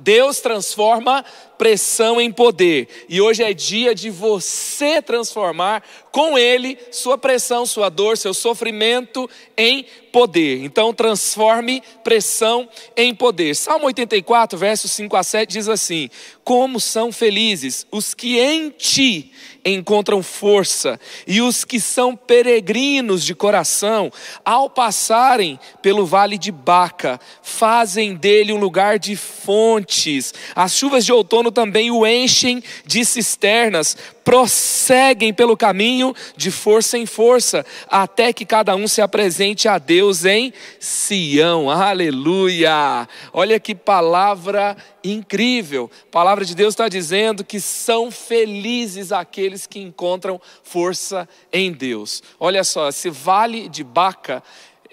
Deus transforma pressão em poder. E hoje é dia de você transformar com Ele sua pressão, sua dor, seu sofrimento em poder. Então, transforme pressão em poder. Salmo 84, versos 5 a 7 diz assim: Como são felizes os que em ti encontram força e os que são peregrinos de coração, ao passarem pelo vale de Baca, fazem dele um lugar de fonte as chuvas de outono também o enchem de cisternas, prosseguem pelo caminho de força em força, até que cada um se apresente a Deus em Sião. Aleluia! Olha que palavra incrível. A palavra de Deus está dizendo que são felizes aqueles que encontram força em Deus. Olha só, esse vale de Baca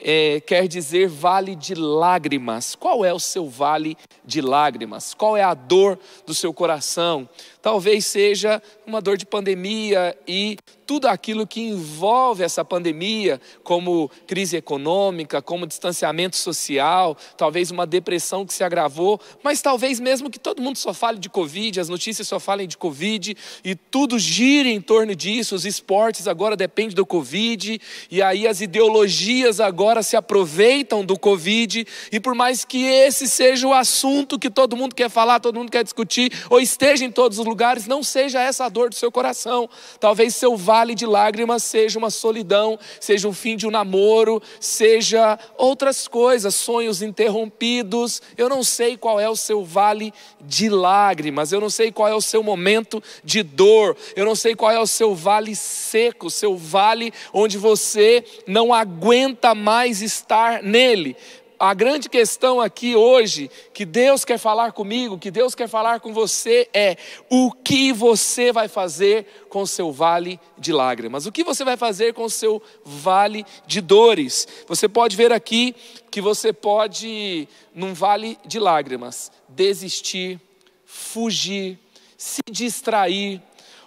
é, quer dizer vale de lágrimas. Qual é o seu vale de lágrimas? Qual é a dor do seu coração? talvez seja uma dor de pandemia e tudo aquilo que envolve essa pandemia, como crise econômica, como distanciamento social, talvez uma depressão que se agravou, mas talvez mesmo que todo mundo só fale de Covid, as notícias só falem de Covid e tudo gire em torno disso, os esportes agora dependem do Covid e aí as ideologias agora se aproveitam do Covid e por mais que esse seja o assunto que todo mundo quer falar, todo mundo quer discutir ou esteja em todos os lugares não seja essa a dor do seu coração. Talvez seu vale de lágrimas seja uma solidão, seja o fim de um namoro, seja outras coisas, sonhos interrompidos. Eu não sei qual é o seu vale de lágrimas, eu não sei qual é o seu momento de dor, eu não sei qual é o seu vale seco, seu vale onde você não aguenta mais estar nele a grande questão aqui hoje, que Deus quer falar comigo, que Deus quer falar com você, é o que você vai fazer com o seu vale de lágrimas? O que você vai fazer com o seu vale de dores? Você pode ver aqui que você pode, num vale de lágrimas, desistir, fugir, se distrair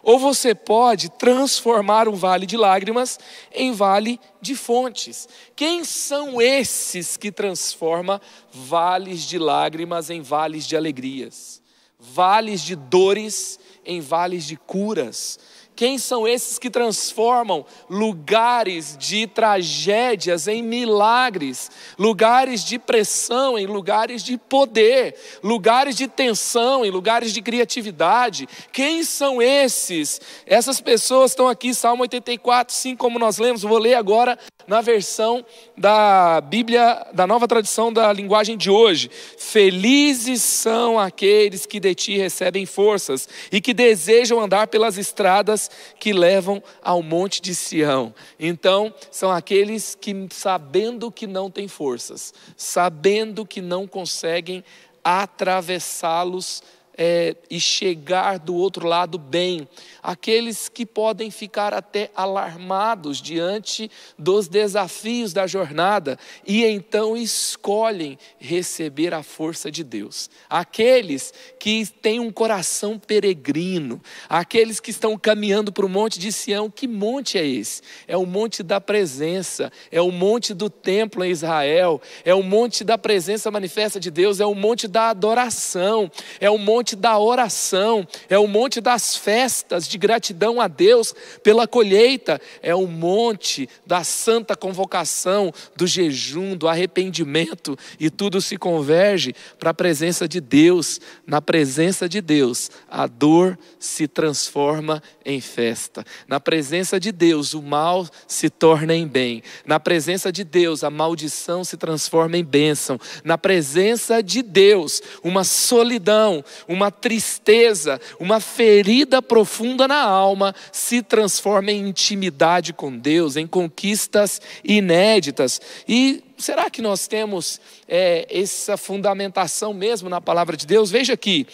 ou você pode transformar um vale de lágrimas em vale de fontes. Quem são esses que transforma vales de lágrimas em vales de alegrias? Vales de dores em vales de curas? Quem são esses que transformam lugares de tragédias em milagres, lugares de pressão em lugares de poder, lugares de tensão em lugares de criatividade? Quem são esses? Essas pessoas estão aqui, Salmo 84, sim, como nós lemos, vou ler agora na versão da Bíblia, da nova tradição da linguagem de hoje. Felizes são aqueles que de ti recebem forças e que desejam andar pelas estradas que levam ao monte de Sião. Então, são aqueles que, sabendo que não têm forças, sabendo que não conseguem atravessá-los é, e chegar do outro lado bem, aqueles que podem ficar até alarmados diante dos desafios da jornada e então escolhem receber a força de Deus, aqueles que têm um coração peregrino, aqueles que estão caminhando para o Monte de Sião, que monte é esse? É o Monte da Presença, é o Monte do Templo em Israel, é o Monte da Presença manifesta de Deus, é o Monte da Adoração, é o Monte monte da oração, é o monte das festas de gratidão a Deus pela colheita, é o monte da santa convocação, do jejum, do arrependimento, e tudo se converge para a presença de Deus. Na presença de Deus, a dor se transforma em festa. Na presença de Deus, o mal se torna em bem. Na presença de Deus, a maldição se transforma em bênção. Na presença de Deus, uma solidão, uma tristeza, uma ferida profunda na alma se transforma em intimidade com Deus, em conquistas inéditas. E será que nós temos é, essa fundamentação mesmo na palavra de Deus? Veja aqui,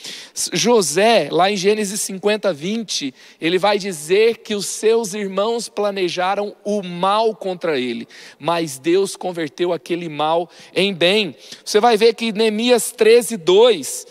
José, lá em Gênesis 50, 20, ele vai dizer que os seus irmãos planejaram o mal contra ele, mas Deus converteu aquele mal em bem. Você vai ver que Neemias 13, 2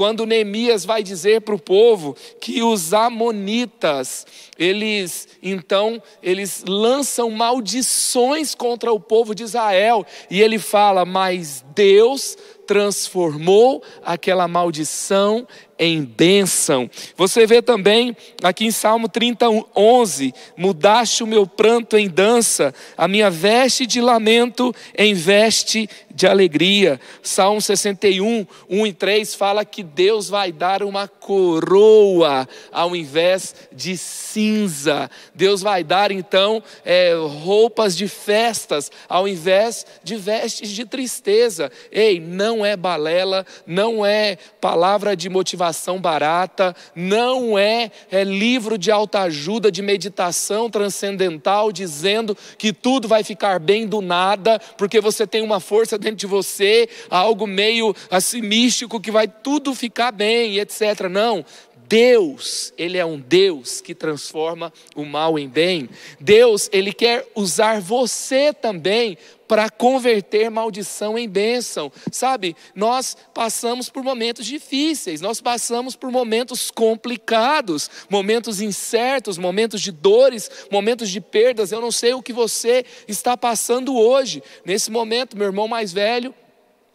quando Neemias vai dizer para o povo que os amonitas, eles então, eles lançam maldições contra o povo de Israel, e ele fala: "Mas Deus transformou aquela maldição em bênção. Você vê também aqui em Salmo 30, 11: Mudaste o meu pranto em dança, a minha veste de lamento em veste de alegria. Salmo 61, 1 e 3 fala que Deus vai dar uma coroa ao invés de cinza. Deus vai dar então é, roupas de festas ao invés de vestes de tristeza. Ei, não é balela, não é palavra de motivação barata, não é, é livro de autoajuda, de meditação transcendental, dizendo que tudo vai ficar bem do nada, porque você tem uma força dentro de você, algo meio assim místico que vai tudo ficar bem, etc. Não, Deus, Ele é um Deus que transforma o mal em bem. Deus, Ele quer usar você também para converter maldição em bênção. Sabe, nós passamos por momentos difíceis, nós passamos por momentos complicados, momentos incertos, momentos de dores, momentos de perdas. Eu não sei o que você está passando hoje. Nesse momento, meu irmão mais velho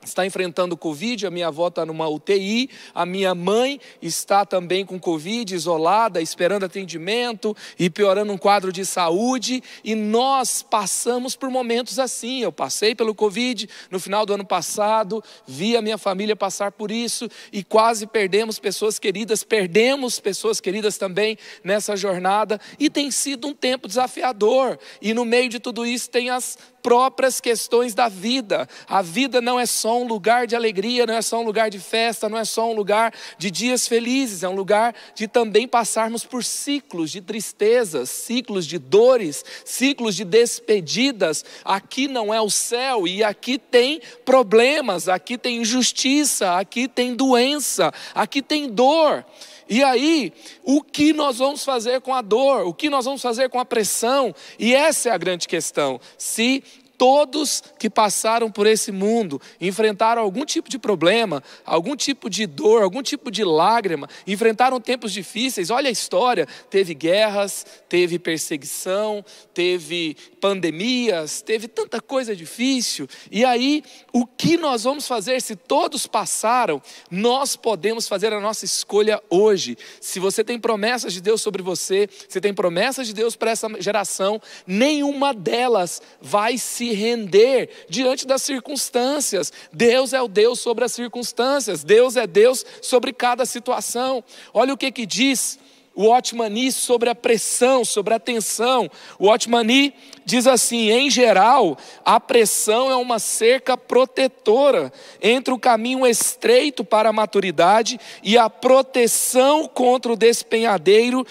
está enfrentando Covid, a minha avó está numa UTI, a minha mãe está também com Covid, isolada, esperando atendimento e piorando um quadro de saúde. E nós passamos por momentos assim. Eu passei pelo Covid no final do ano passado, vi a minha família passar por isso e quase perdemos pessoas queridas, perdemos pessoas queridas também nessa jornada. E tem sido um tempo desafiador. E no meio de tudo isso tem as próprias questões da vida. A vida não é só um lugar de alegria, não é só um lugar de festa, não é só um lugar de dias felizes, é um lugar de também passarmos por ciclos de tristezas, ciclos de dores, ciclos de despedidas. Aqui não é o céu e aqui tem problemas, aqui tem injustiça, aqui tem doença, aqui tem dor. E aí, o que nós vamos fazer com a dor? O que nós vamos fazer com a pressão? E essa é a grande questão. Se todos que passaram por esse mundo enfrentaram algum tipo de problema, algum tipo de dor, algum tipo de lágrima, enfrentaram tempos difíceis. Olha a história: teve guerras, teve perseguição, teve pandemias, teve tanta coisa difícil. E aí, o que nós vamos fazer se todos passaram? Nós podemos fazer a nossa escolha hoje. Se você tem promessas de Deus sobre você, se tem promessas de Deus para essa geração, nenhuma delas vai se se render diante das circunstâncias. Deus é o Deus sobre as circunstâncias, Deus é Deus sobre cada situação. Olha o que, que diz o Otmani sobre a pressão, sobre a tensão. O Otmani diz assim: em geral, a pressão é uma cerca protetora entre o caminho estreito para a maturidade e a proteção contra o despenhadeiro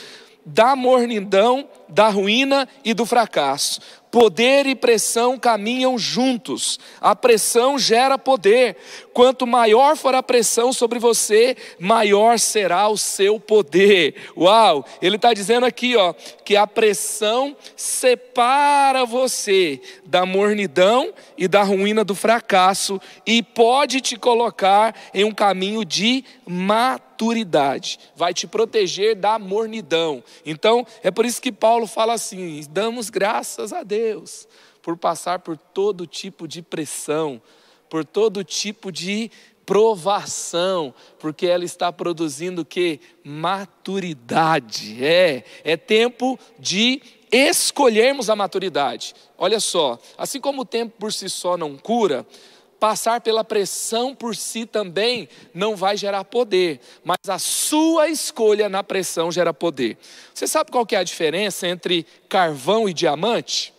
da mornidão, da ruína e do fracasso. Poder e pressão caminham juntos. A pressão gera poder. Quanto maior for a pressão sobre você, maior será o seu poder. Uau! Ele está dizendo aqui, ó, que a pressão separa você da mornidão e da ruína do fracasso e pode te colocar em um caminho de maturidade maturidade, vai te proteger da mornidão. Então, é por isso que Paulo fala assim: damos graças a Deus por passar por todo tipo de pressão, por todo tipo de provação, porque ela está produzindo que maturidade. É, é tempo de escolhermos a maturidade. Olha só, assim como o tempo por si só não cura, passar pela pressão por si também não vai gerar poder, mas a sua escolha na pressão gera poder. Você sabe qual que é a diferença entre carvão e diamante?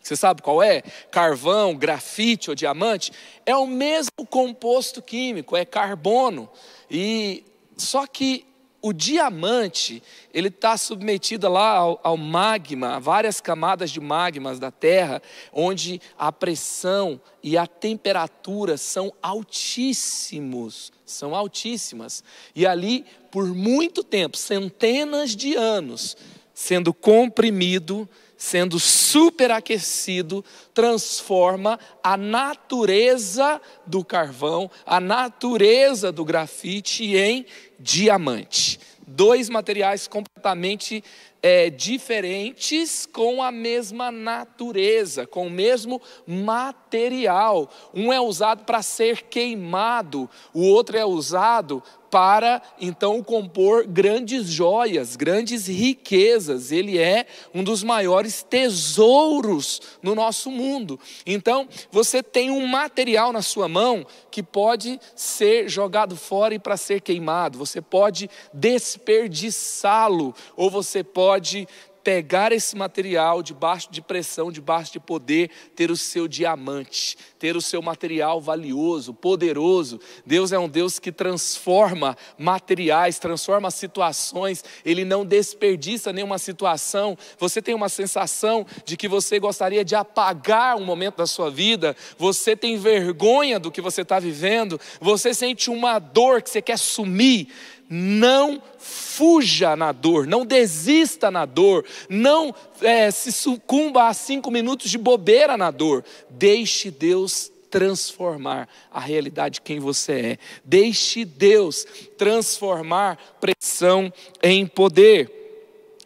Você sabe qual é? Carvão, grafite ou diamante é o mesmo composto químico, é carbono. E só que o diamante, ele está submetido lá ao, ao, magma, a várias camadas de magmas da Terra, onde a pressão e a temperatura são altíssimos, são altíssimas. E ali, por muito tempo, centenas de anos, sendo comprimido sendo superaquecido, transforma a natureza do carvão, a natureza do grafite em diamante. Dois materiais completamente diferentes é, diferentes com a mesma natureza, com o mesmo material. Um é usado para ser queimado, o outro é usado para então compor grandes joias, grandes riquezas. Ele é um dos maiores tesouros no nosso mundo. Então, você tem um material na sua mão que pode ser jogado fora e para ser queimado. Você pode desperdiçá-lo ou você pode pode pegar esse material debaixo de pressão, debaixo de poder, ter o seu diamante, ter o seu material valioso, poderoso. Deus é um Deus que transforma materiais, transforma situações, ele não desperdiça nenhuma situação. Você tem uma sensação de que você gostaria de apagar um momento da sua vida, você tem vergonha do que você está vivendo, você sente uma dor que você quer sumir não fuja na dor, não desista na dor, não é, se sucumba a cinco minutos de bobeira na dor. Deixe Deus transformar a realidade de quem você é. Deixe Deus transformar pressão em poder.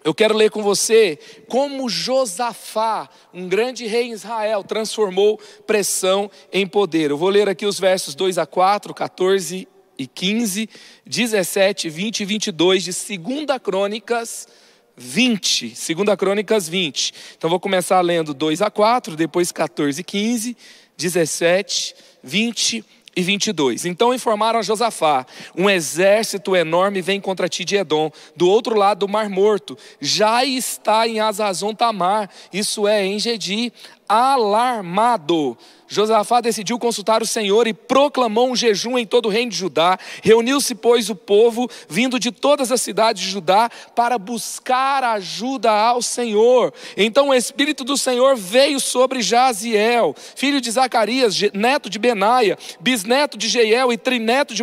Eu quero ler com você como Josafá, um grande rei em Israel, transformou pressão em poder. Eu vou ler aqui os versos 2 a 4, 14 e 15, 17, 20 e 22 de 2 Crônicas 20. 2 Crônicas 20. Então vou começar lendo 2 a 4, depois 14 e 15, 17, 20 e 22. Então informaram a Josafá: Um exército enorme vem contra ti de Edom, do outro lado do Mar Morto. Já está em Azazon Tamar, isso é, em Gedi, alarmado Josafá decidiu consultar o Senhor e proclamou um jejum em todo o reino de Judá. Reuniu-se, pois, o povo, vindo de todas as cidades de Judá, para buscar ajuda ao Senhor. Então o Espírito do Senhor veio sobre Jaziel, filho de Zacarias, neto de Benaia, bisneto de Jeiel e trineto de,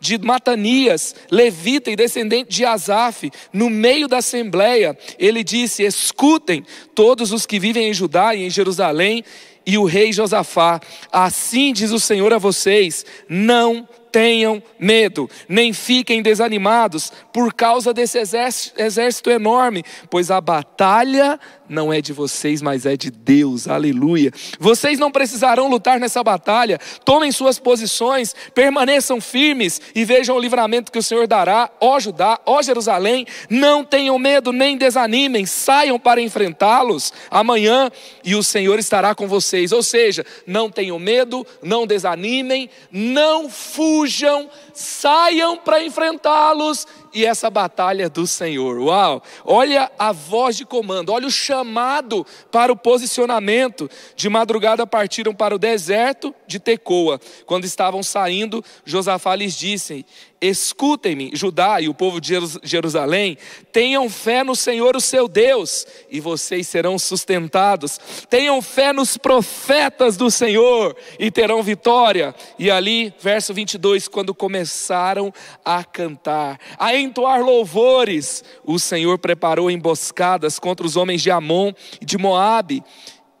de Matanias, levita e descendente de Asaf. No meio da assembleia, ele disse: Escutem todos os que vivem em Judá e em Jerusalém e o rei Josafá: Assim diz o Senhor a vocês: não tenham medo, nem fiquem desanimados por causa desse exército enorme, pois a batalha não é de vocês, mas é de Deus. Aleluia. Vocês não precisarão lutar nessa batalha. Tomem suas posições, permaneçam firmes e vejam o livramento que o Senhor dará, ó Judá, ó Jerusalém. Não tenham medo, nem desanimem. Saiam para enfrentá-los amanhã e o Senhor estará com vocês. Ou seja, não tenham medo, não desanimem, não fujam fujam saiam para enfrentá-los e essa batalha do Senhor. Uau! Olha a voz de comando, olha o chamado para o posicionamento. De madrugada partiram para o deserto de Tecoa. Quando estavam saindo, Josafá lhes disse: Escutem-me, Judá e o povo de Jerusalém, tenham fé no Senhor, o seu Deus, e vocês serão sustentados. Tenham fé nos profetas do Senhor e terão vitória. E ali, verso 22, quando começou começaram a cantar, a entoar louvores. O Senhor preparou emboscadas contra os homens de Amon e de Moabe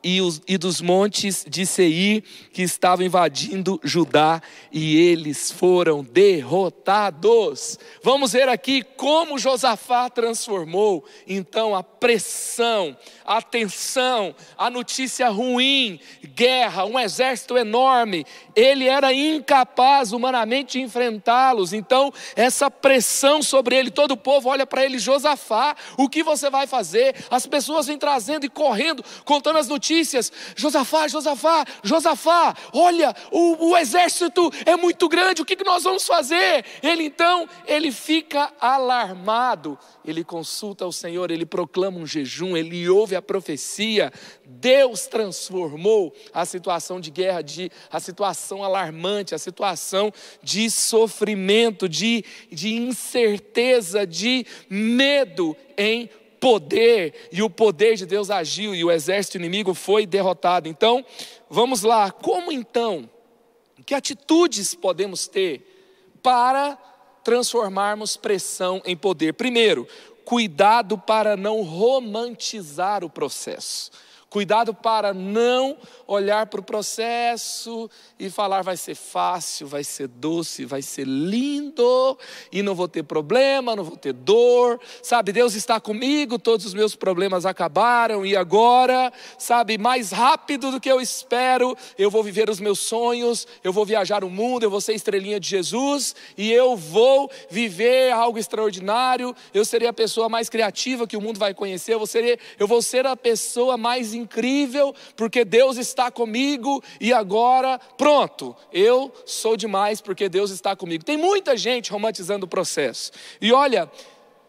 e, os, e dos montes de Seir que estavam invadindo Judá e eles foram derrotados. Vamos ver aqui como Josafá transformou então a pressão, a tensão, a notícia ruim, guerra, um exército enorme. Ele era incapaz humanamente de enfrentá-los. Então, essa pressão sobre ele, todo o povo olha para ele, Josafá, o que você vai fazer? As pessoas vêm trazendo e correndo, contando as notícias notícias: Josafá, Josafá, Josafá, olha, o, o exército é muito grande, o que, que nós vamos fazer? Ele então, ele fica alarmado, ele consulta o Senhor, ele proclama um jejum, ele ouve a profecia. Deus transformou a situação de guerra, de, a situação alarmante, a situação de sofrimento, de, de incerteza, de medo em poder, e o poder de Deus agiu, e o exército inimigo foi derrotado. Então, vamos lá, como então, que atitudes podemos ter para transformarmos pressão em poder? Primeiro, cuidado para não romantizar o processo. Cuidado para não olhar para o processo e falar vai ser fácil, vai ser doce, vai ser lindo e não vou ter problema, não vou ter dor. Sabe, Deus está comigo, todos os meus problemas acabaram e agora, sabe, mais rápido do que eu espero, eu vou viver os meus sonhos, eu vou viajar o mundo, eu vou ser estrelinha de Jesus e eu vou viver algo extraordinário. Eu serei a pessoa mais criativa que o mundo vai conhecer, eu vou ser, eu vou ser a pessoa mais incrível, porque Deus está comigo e agora, pronto, eu sou demais porque Deus está comigo. Tem muita gente romantizando o processo. E olha,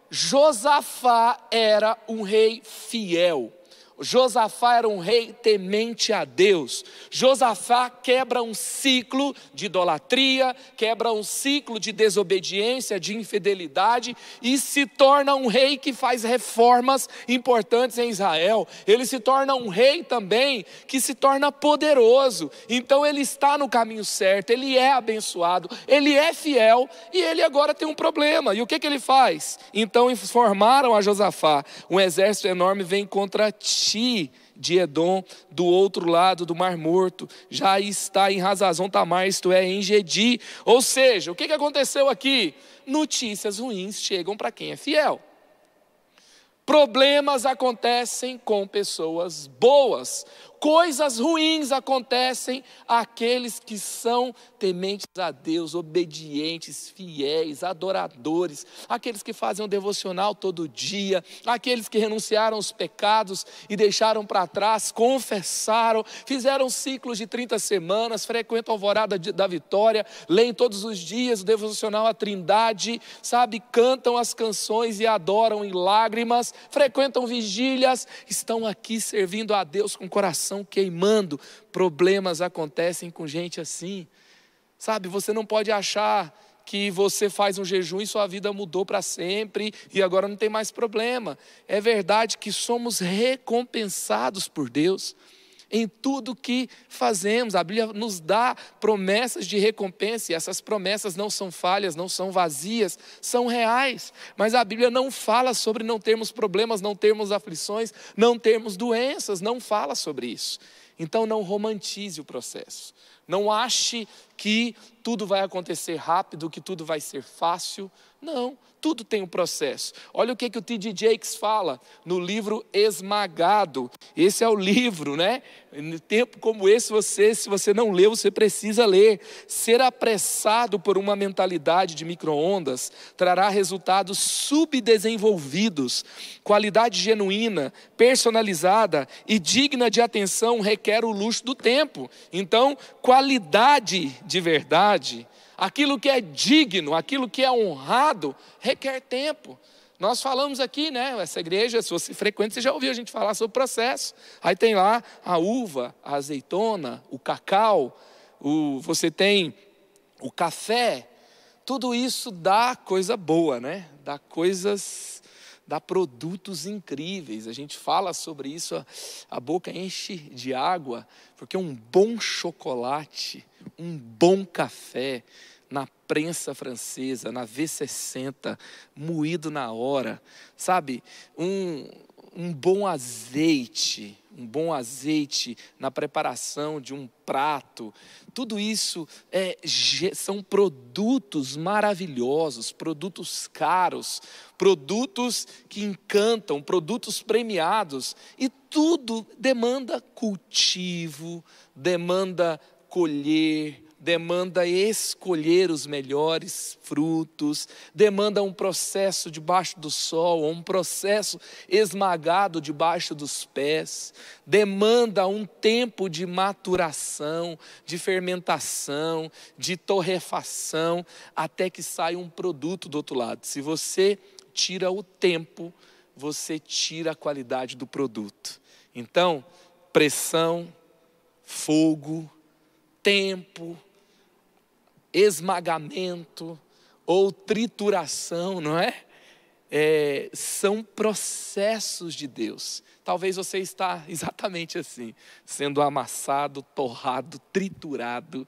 Josafá era um rei fiel Josafá era um rei temente a Deus. Josafá quebra um ciclo de idolatria, quebra um ciclo de desobediência, de infidelidade e se torna um rei que faz reformas importantes em Israel. Ele se torna um rei também que se torna poderoso. Então ele está no caminho certo, ele é abençoado, ele é fiel e ele agora tem um problema. E o que, que ele faz? Então informaram a Josafá: um exército enorme vem contra ti. Cuxi de Edom, do outro lado do Mar Morto, já está em Razazon Tamar, tá isto é, em Gedi. Ou seja, o que aconteceu aqui? Notícias ruins chegam para quem é fiel. Problemas acontecem com pessoas boas coisas ruins acontecem àqueles que são tementes a Deus, obedientes, fiéis, adoradores, aqueles que fazem um devocional todo dia, aqueles que renunciaram aos pecados e deixaram para trás, confessaram, fizeram ciclos de 30 semanas, frequentam a alvorada da vitória, leem todos os dias o devocional à Trindade, sabe, cantam as canções e adoram em lágrimas, frequentam vigílias, estão aqui servindo a Deus com coração coração queimando, problemas acontecem com gente assim. Sabe, você não pode achar que você faz um jejum e sua vida mudou para sempre e agora não tem mais problema. É verdade que somos recompensados por Deus em tudo que fazemos. A Bíblia nos dá promessas de recompensa e essas promessas não são falhas, não são vazias, são reais. Mas a Bíblia não fala sobre não termos problemas, não termos aflições, não termos doenças, não fala sobre isso. Então não romantize o processo. Não ache que tudo vai acontecer rápido, que tudo vai ser fácil. Não, tudo tem um processo. Olha o que, que o T.D. Jakes fala no livro Esmagado. Esse é o livro, né? Em tempo como esse, você, se você não leu, você precisa ler. Ser apressado por uma mentalidade de microondas trará resultados subdesenvolvidos. Qualidade genuína, personalizada e digna de atenção requer o luxo do tempo. Então, qualidade de verdade aquilo que é digno, aquilo que é honrado, requer tempo. Nós falamos aqui, né? Essa igreja, se você frequenta, você já ouviu a gente falar sobre o processo. Aí tem lá a uva, a azeitona, o cacau, o, você tem o café. Tudo isso dá coisa boa, né? Dá coisas dá produtos incríveis. A gente fala sobre isso, a, a boca enche de água, porque um bom chocolate, um bom café, na prensa francesa, na V60, moído na hora, sabe? Um, um bom azeite, um bom azeite na preparação de um prato, tudo isso é, são produtos maravilhosos, produtos caros, produtos que encantam, produtos premiados, e tudo demanda cultivo, demanda colher, demanda escolher os melhores frutos, demanda um processo debaixo do sol, um processo esmagado debaixo dos pés, demanda um tempo de maturação, de fermentação, de torrefação, até que saia um produto do outro lado. Se você tira o tempo, você tira a qualidade do produto. Então, pressão, fogo, tempo, esmagamento ou trituração, não é? é? São processos de Deus. Talvez você está exatamente assim, sendo amassado, torrado, triturado.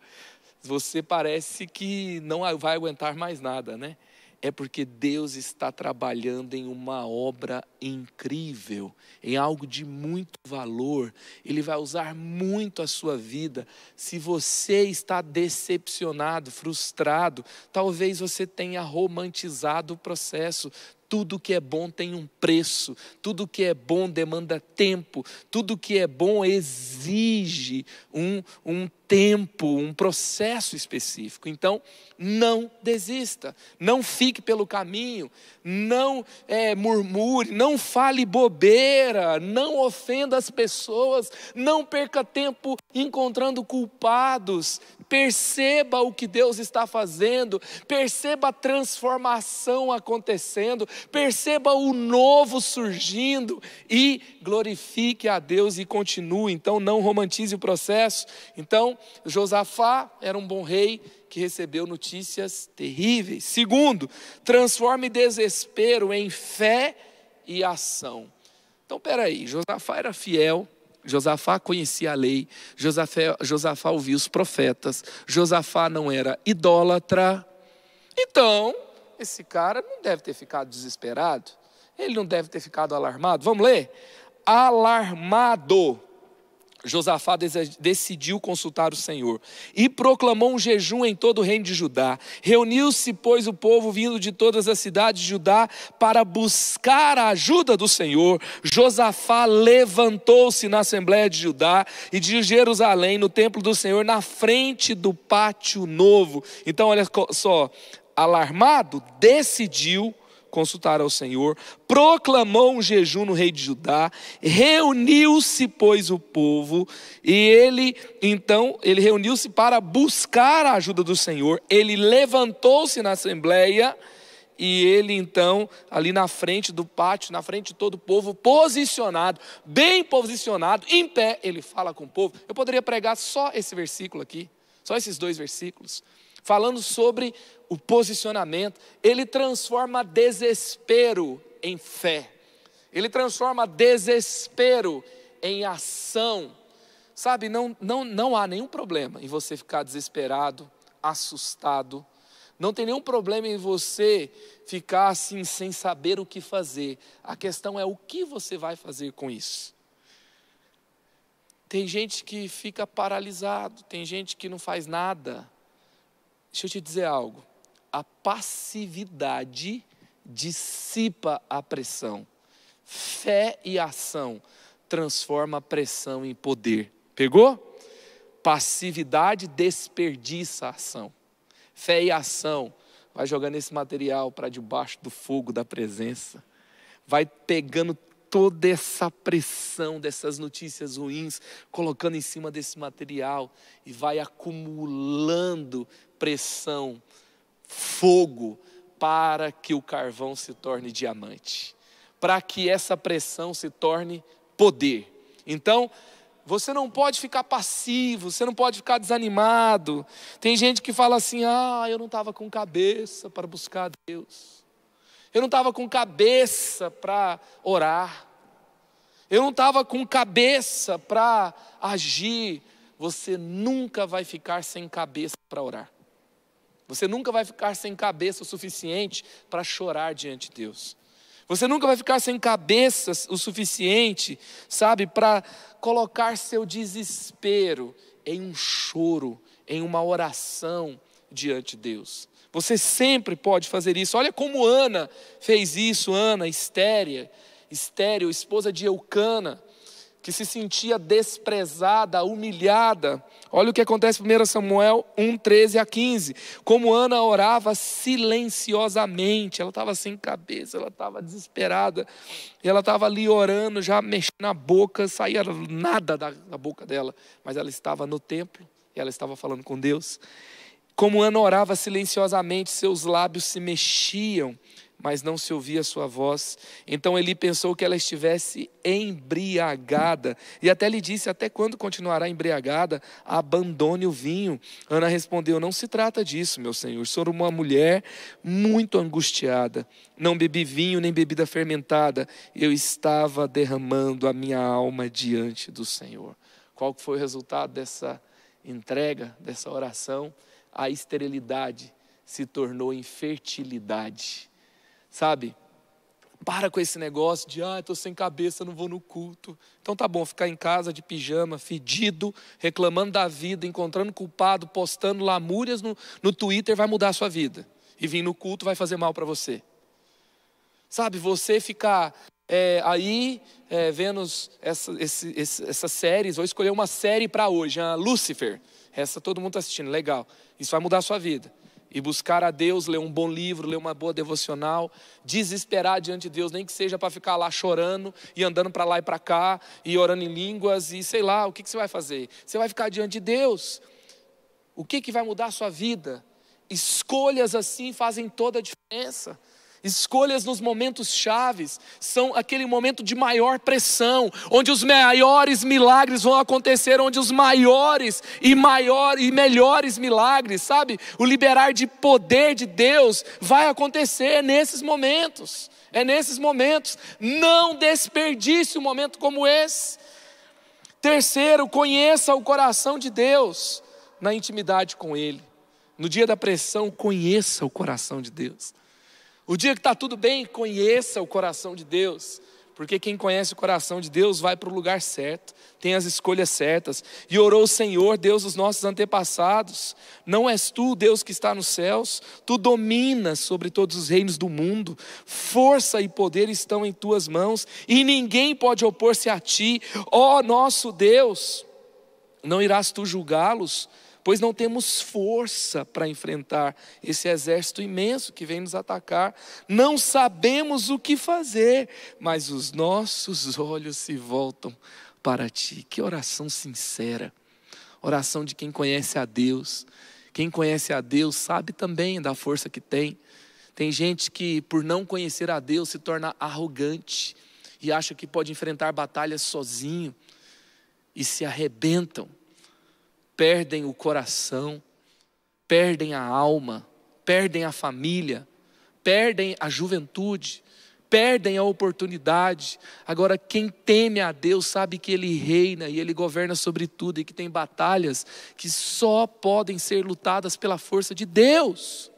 Você parece que não vai aguentar mais nada, né? é porque Deus está trabalhando em uma obra incrível, em algo de muito valor. Ele vai usar muito a sua vida. Se você está decepcionado, frustrado, talvez você tenha romantizado o processo, tudo que é bom tem um preço, tudo que é bom demanda tempo, tudo que é bom exige um, um tempo, um processo específico. Então, não desista, não fique pelo caminho, não é, murmure, não fale bobeira, não ofenda as pessoas, não perca tempo encontrando culpados perceba o que Deus está fazendo, perceba a transformação acontecendo, perceba o novo surgindo e glorifique a Deus e continue. Então, não romantize o processo. Então, Josafá era um bom rei que recebeu notícias terríveis. Segundo, transforme desespero em fé e ação. Então, peraí, Josafá era fiel Josafá conhecia a lei, Josafá, Josafá ouvia os profetas, Josafá não era idólatra. Então, esse cara não deve ter ficado desesperado, ele não deve ter ficado alarmado. Vamos ler? Alarmado Josafá decidiu consultar o Senhor e proclamou um jejum em todo o reino de Judá. Reuniu-se, pois, o povo vindo de todas as cidades de Judá para buscar a ajuda do Senhor. Josafá levantou-se na Assembleia de Judá e de Jerusalém, no templo do Senhor, na frente do pátio novo. Então, olha só, alarmado, decidiu consultar ao Senhor, proclamou um jejum no rei de Judá, reuniu-se, pois, o povo, e ele, então, ele reuniu-se para buscar a ajuda do Senhor, ele levantou-se na assembleia, e ele então, ali na frente do pátio, na frente de todo o povo, posicionado, bem posicionado, em pé, ele fala com o povo. Eu poderia pregar só esse versículo aqui, só esses dois versículos falando sobre o posicionamento, ele transforma desespero em fé. Ele transforma desespero em ação. Sabe, não, não, não há nenhum problema em você ficar desesperado, assustado. Não tem nenhum problema em você ficar assim sem saber o que fazer. A questão é o que você vai fazer com isso. Tem gente que fica paralisado, tem gente que não faz nada. Deixa eu te dizer algo. A passividade dissipa a pressão. Fé e ação transforma a pressão em poder. Pegou? Passividade desperdiça a ação. Fé e ação vai jogando esse material para debaixo do fogo da presença. Vai pegando toda essa pressão dessas notícias ruins, colocando em cima desse material e vai acumulando pressão, fogo, para que o carvão se torne diamante, para que essa pressão se torne poder. Então, você não pode ficar passivo, você não pode ficar desanimado. Tem gente que fala assim: ah, eu não estava com cabeça para buscar a Deus, eu não estava com cabeça para orar, eu não estava com cabeça para agir. Você nunca vai ficar sem cabeça para orar. Você nunca vai ficar sem cabeça o suficiente para chorar diante de Deus. Você nunca vai ficar sem cabeça o suficiente, sabe, para colocar seu desespero em um choro, em uma oração diante de Deus. Você sempre pode fazer isso. Olha como Ana fez isso, Ana, estéria estéril, esposa de Eucana, que se sentia desprezada, humilhada. Olha o que acontece em 1 Samuel 1, 13 a 15. Como Ana orava silenciosamente, ela estava sem cabeça, ela estava desesperada, ela estava ali orando, já mexendo na boca, saía nada da, da boca dela, mas ela estava no templo, ela estava falando com Deus. Como Ana orava silenciosamente, seus lábios se mexiam mas não se ouvia sua voz. Então Eli pensou que ela estivesse embriagada e até lhe disse: Até quando continuará embriagada? Abandone o vinho. Ana respondeu: Não se trata disso, meu senhor. Sou é uma mulher muito angustiada. Não bebi vinho nem bebida fermentada. Eu estava derramando a minha alma diante do Senhor. Qual foi o resultado dessa entrega, dessa oração? A esterilidade se tornou infertilidade sabe? Para com esse negócio de, ah, estou sem cabeça, não vou no culto. Então tá bom, ficar em casa de pijama, fedido, reclamando da vida, encontrando culpado, postando lamúrias no, no Twitter, vai mudar a sua vida. E vir no culto vai fazer mal para você. Sabe, você ficar é, aí é, vendo essa, esse, esse, essas séries, vou escolher uma série para hoje, a Lucifer. Essa todo mundo está assistindo, legal. Isso vai mudar a sua vida e buscar a Deus, ler um bom livro, ler uma boa devocional, desesperar diante de Deus, nem que seja para ficar lá chorando e andando para lá e para cá e orando em línguas e sei lá, o que, que você vai fazer? Você vai ficar diante de Deus. O que, que vai mudar a sua vida? Escolhas assim fazem toda a diferença. Escolhas nos momentos chaves são aquele momento de maior pressão, onde os maiores milagres vão acontecer, onde os maiores e maior e melhores milagres, sabe? O liberar de poder de Deus vai acontecer nesses momentos. É nesses momentos, não desperdice um momento como esse. Terceiro, conheça o coração de Deus na intimidade com ele. No dia da pressão, conheça o coração de Deus. O dia que está tudo bem, conheça o coração de Deus. Porque quem conhece o coração de Deus vai para o lugar certo, tem as escolhas certas. E orou o Senhor, Deus dos nossos antepassados. Não és tu, Deus que está nos céus, tu dominas sobre todos os reinos do mundo. Força e poder estão em tuas mãos, e ninguém pode opor-se a ti. Ó oh, nosso Deus, não irás tu julgá-los? pois não temos força para enfrentar esse exército imenso que vem nos atacar. Não sabemos o que fazer, mas os nossos olhos se voltam para ti. Que oração sincera, oração de quem conhece a Deus. Quem conhece a Deus sabe também da força que tem. Tem gente que, por não conhecer a Deus, se torna arrogante e acha que pode enfrentar batalhas sozinho e se arrebentam perdem o coração, perdem a alma, perdem a família, perdem a juventude, perdem a oportunidade. Agora, quem teme a Deus sabe que Ele reina e Ele governa sobre tudo e que tem batalhas que só podem ser lutadas pela força de Deus.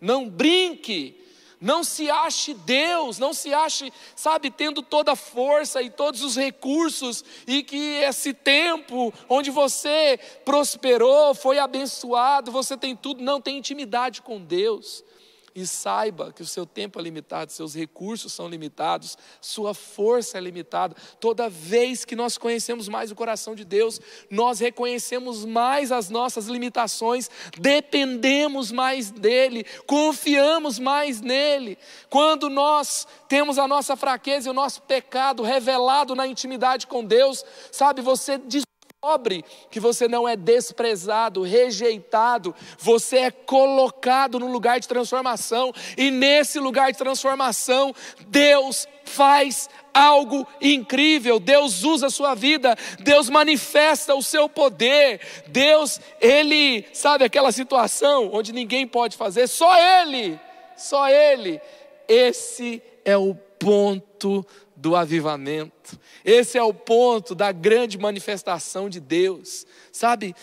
Não brinque não se ache Deus, não se ache, sabe, tendo toda a força e todos os recursos, e que esse tempo onde você prosperou, foi abençoado, você tem tudo, não tem intimidade com Deus e saiba que o seu tempo é limitado, seus recursos são limitados, sua força é limitada. Toda vez que nós conhecemos mais o coração de Deus, nós reconhecemos mais as nossas limitações, dependemos mais dele, confiamos mais nele. Quando nós temos a nossa fraqueza e o nosso pecado revelado na intimidade com Deus, sabe, você diz pobre, que você não é desprezado, rejeitado, você é colocado no lugar de transformação, e nesse lugar de transformação, Deus faz algo incrível. Deus usa a sua vida, Deus manifesta o seu poder. Deus, ele, sabe aquela situação onde ninguém pode fazer, só ele, só ele. Esse é o ponto do avivamento. Esse é o ponto da grande manifestação de Deus. Sabe,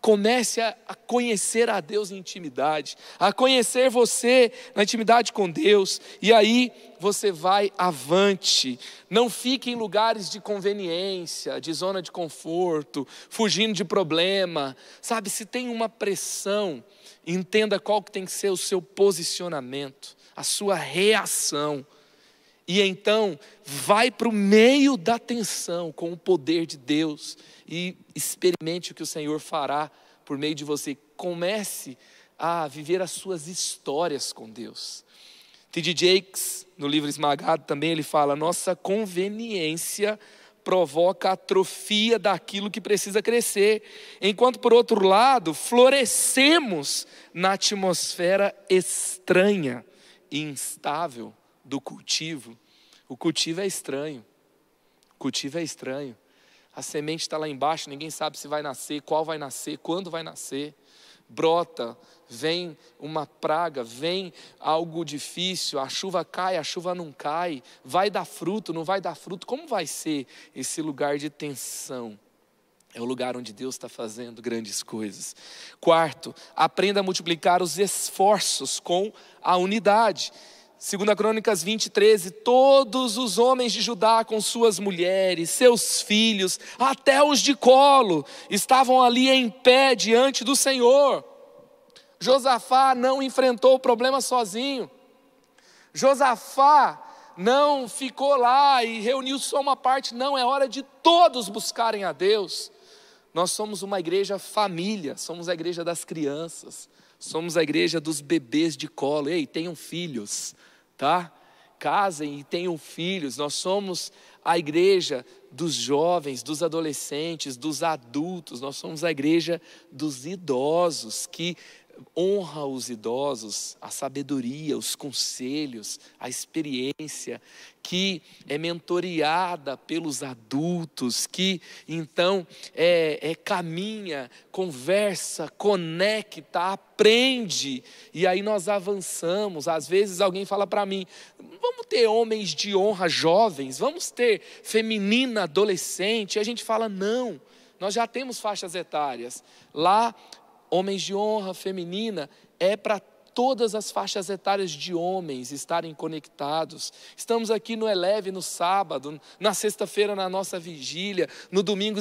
Comece a, conhecer a Deus na intimidade, a conhecer você na intimidade com Deus, e aí você vai avante. Não fique em lugares de conveniência, de zona de conforto, fugindo de problema. Sabe, se tem uma pressão, entenda qual que tem que ser o seu posicionamento, a sua reação. E então vai para o meio da tensão com o poder de Deus e experimente o que o Senhor fará por meio de você. Comece a viver as suas histórias com Deus. T.D. Jakes, no livro Esmagado, também ele fala: nossa conveniência provoca atrofia daquilo que precisa crescer, enquanto por outro lado, florescemos na atmosfera estranha e instável do cultivo. O cultivo é estranho. O cultivo é estranho. A semente está lá embaixo, ninguém sabe se vai nascer, qual vai nascer, quando vai nascer. Brota, vem uma praga, vem algo difícil, a chuva cai, a chuva não cai, vai dar fruto, não vai dar fruto. Como vai ser esse lugar de tensão? É o lugar onde Deus está fazendo grandes coisas. Quarto, aprenda a multiplicar os esforços com a unidade. Segunda Crônicas 20, 13, todos os homens de Judá com suas mulheres, seus filhos, até os de colo, estavam ali em pé diante do Senhor. Josafá não enfrentou o problema sozinho. Josafá não ficou lá e reuniu só uma parte, não, é hora de todos buscarem a Deus. Nós somos uma igreja família, somos a igreja das crianças. Somos a igreja dos bebês de colo. Ei, tenham filhos, tá? Casem e tenham filhos. Nós somos a igreja dos jovens, dos adolescentes, dos adultos. Nós somos a igreja dos idosos que honra os idosos, a sabedoria, os conselhos, a experiência, que é mentoriada pelos adultos, que então é, é, caminha, conversa, conecta, aprende, e aí nós avançamos. Às vezes alguém fala para mim: vamos ter homens de honra jovens, vamos ter feminina adolescente, e a gente fala: não. Nós já temos faixas etárias. Lá Homens de honra feminina é para todas as faixas etárias de homens estarem conectados. Estamos aqui no Eleve no sábado, na sexta-feira na nossa vigília, no domingo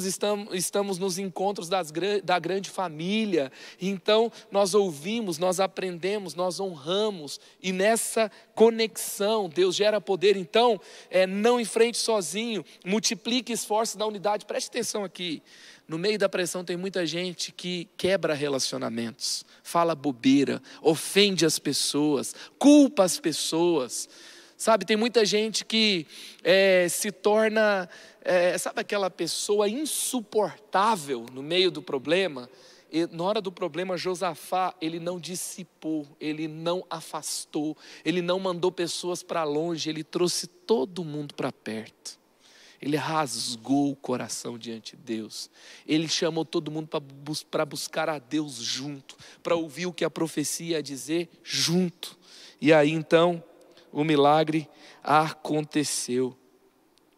estamos nos encontros das, da grande família. Então, nós ouvimos, nós aprendemos, nós honramos, e nessa conexão Deus gera poder. Então, é, não enfrente sozinho, multiplique esforços da unidade. Preste atenção aqui. No meio da pressão tem muita gente que quebra relacionamentos, fala bobeira, ofende as pessoas, culpa as pessoas. Sabe, tem muita gente que é, se torna, é, sabe aquela pessoa insuportável no meio do problema? E, na hora do problema, Josafá, ele não dissipou, ele não afastou, ele não mandou pessoas para longe, ele trouxe todo mundo para perto. Ele rasgou o coração diante de Deus. Ele chamou todo mundo para buscar a Deus junto, para ouvir o que a profecia ia dizer junto. E aí então o milagre aconteceu.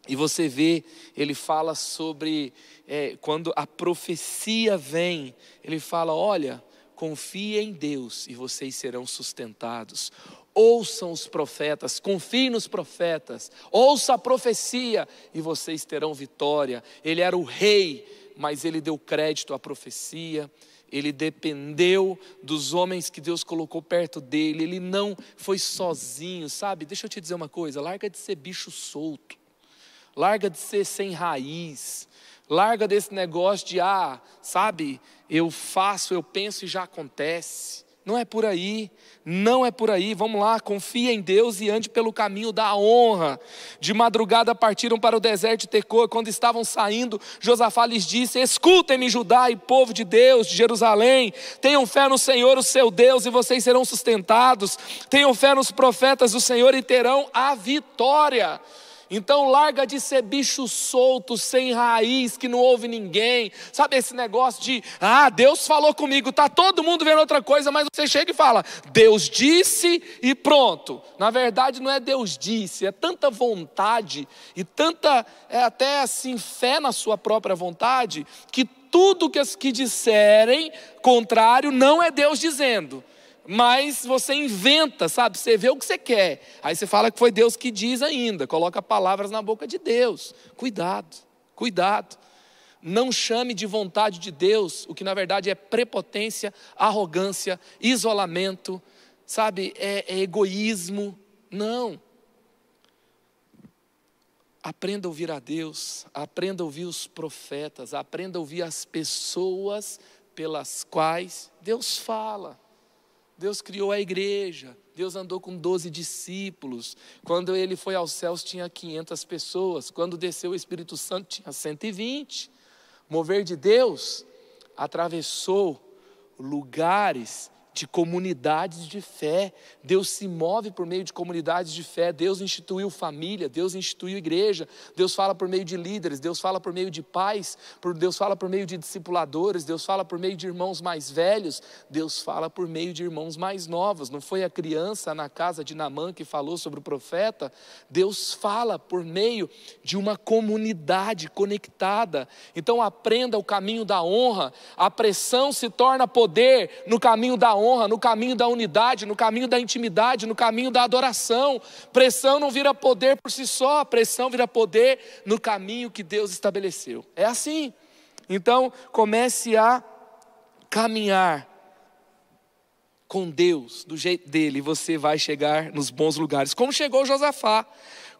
E você vê, ele fala sobre é, quando a profecia vem, ele fala: olha, confie em Deus e vocês serão sustentados ouçam os profetas, confiem nos profetas, ouça a profecia e vocês terão vitória. Ele era o rei, mas ele deu crédito à profecia. Ele dependeu dos homens que Deus colocou perto dele, ele não foi sozinho, sabe? Deixa eu te dizer uma coisa: larga de ser bicho solto, larga de ser sem raiz, larga desse negócio de, ah, sabe, eu faço, eu penso e já acontece. Não é por aí, não é por aí. Vamos lá, confia em Deus e ande pelo caminho da honra. De madrugada partiram para o deserto de Tecoa. Quando estavam saindo, Josafá lhes disse: Escutem-me, Judá e povo de Deus, de Jerusalém. Tenham fé no Senhor, o seu Deus, e vocês serão sustentados. Tenham fé nos profetas do Senhor e terão a vitória. Então larga de ser bicho solto, sem raiz, que não ouve ninguém. Sabe esse negócio de, ah, Deus falou comigo, tá todo mundo vendo outra coisa, mas você chega e fala, Deus disse e pronto. Na verdade não é Deus disse, é tanta vontade e tanta é até assim fé na sua própria vontade que tudo que as que disserem contrário não é Deus dizendo mas você inventa, sabe? Você vê o que você quer. Aí você fala que foi Deus que diz ainda, coloca palavras na boca de Deus. Cuidado, cuidado. Não chame de vontade de Deus o que na verdade é prepotência, arrogância, isolamento, sabe? É, é egoísmo. Não. Aprenda a ouvir a Deus, aprenda a ouvir os profetas, aprenda a ouvir as pessoas pelas quais Deus fala. Deus criou a igreja, Deus andou com 12 discípulos. Quando ele foi aos céus, tinha 500 pessoas. Quando desceu o Espírito Santo, tinha 120. O mover de Deus atravessou lugares de comunidades de fé. Deus se move por meio de comunidades de fé. Deus instituiu família, Deus instituiu igreja. Deus fala por meio de líderes, Deus fala por meio de pais, Deus fala por meio de discipuladores, Deus fala por meio de irmãos mais velhos, Deus fala por meio de irmãos mais novos. Não foi a criança na casa de Namã que falou sobre o profeta? Deus fala por meio de uma comunidade conectada. Então aprenda o caminho da honra. A pressão se torna poder no caminho da honra honra, no caminho da unidade, no caminho da intimidade, no caminho da adoração. Pressão não vira poder por si só, pressão vira poder no caminho que Deus estabeleceu. É assim. Então, comece a caminhar com Deus, do jeito dele, você vai chegar nos bons lugares. Como chegou Josafá?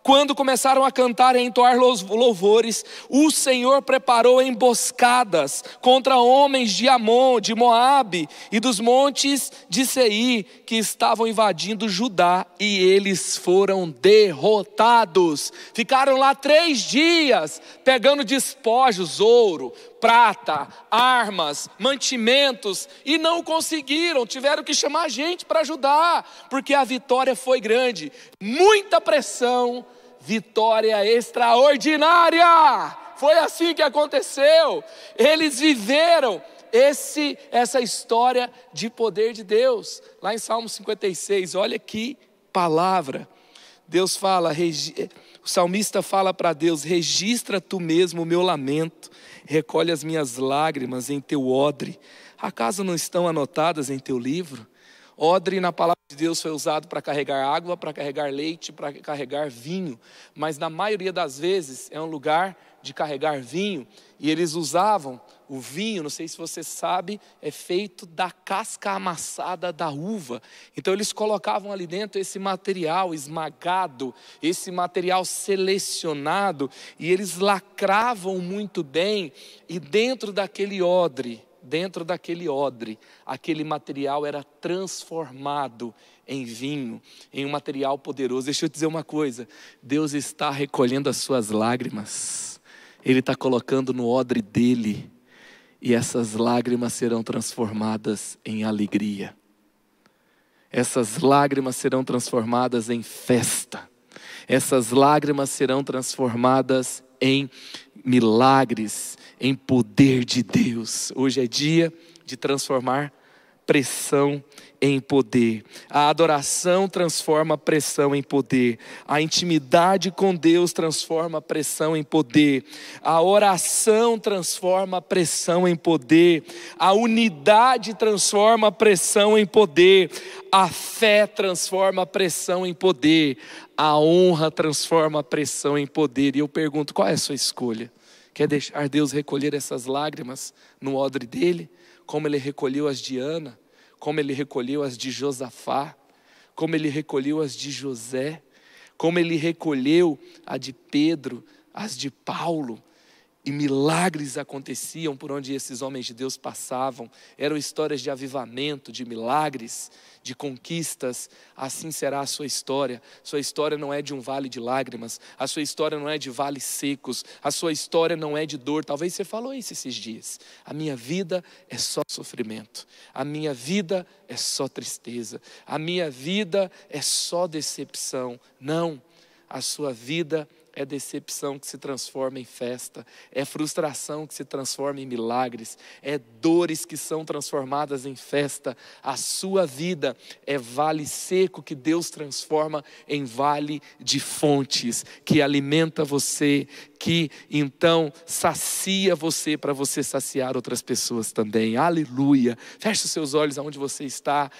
Quando começaram a cantar e entoar louvores, o Senhor preparou emboscadas contra homens de Amon, de Moabe e dos montes de Seir que estavam invadindo Judá e eles foram derrotados. Ficaram lá três dias pegando despojos, ouro, prata, armas, mantimentos e não conseguiram, tiveram que chamar gente para ajudar, porque a vitória foi grande. Muita pressão, vitória extraordinária. Foi assim que aconteceu. Eles viveram esse essa história de poder de Deus. Lá em Salmo 56, olha que palavra. Deus fala, regi... o salmista fala para Deus: registra tu mesmo o meu lamento, recolhe as minhas lágrimas em teu odre. Acaso não estão anotadas em teu livro? Odre na palavra de Deus foi usado para carregar água, para carregar leite, para carregar vinho, mas na maioria das vezes é um lugar de carregar vinho e eles usavam o vinho, não sei se você sabe, é feito da casca amassada da uva. Então eles colocavam ali dentro esse material esmagado, esse material selecionado, e eles lacravam muito bem, e dentro daquele odre dentro daquele odre, aquele material era transformado em vinho, em um material poderoso. Deixa eu dizer uma coisa: Deus está recolhendo as suas lágrimas, Ele está colocando no odre dele, e essas lágrimas serão transformadas em alegria, essas lágrimas serão transformadas em festa, essas lágrimas serão transformadas em milagres em poder de Deus. Hoje é dia de transformar pressão em poder. A adoração transforma pressão em poder. A intimidade com Deus transforma pressão em poder. A oração transforma pressão em poder. A unidade transforma pressão em poder. A fé transforma pressão em poder. A honra transforma pressão em poder. E eu pergunto, qual é a sua escolha? Quer deixar Deus recolher essas lágrimas no odre dele, como ele recolheu as de Ana, como ele recolheu as de Josafá, como ele recolheu as de José, como ele recolheu a de Pedro, as de Paulo. E milagres aconteciam por onde esses homens de Deus passavam. Eram histórias de avivamento, de milagres, de conquistas, assim será a sua história. Sua história não é de um vale de lágrimas, a sua história não é de vales secos, a sua história não é de dor. Talvez você falou isso esses dias. A minha vida é só sofrimento, a minha vida é só tristeza, a minha vida é só decepção. Não, a sua vida é é decepção que se transforma em festa, é frustração que se transforma em milagres, é dores que são transformadas em festa. A sua vida é vale seco que Deus transforma em vale de fontes, que alimenta você, que então sacia você para você saciar outras pessoas também. Aleluia. Feche os seus olhos aonde você está.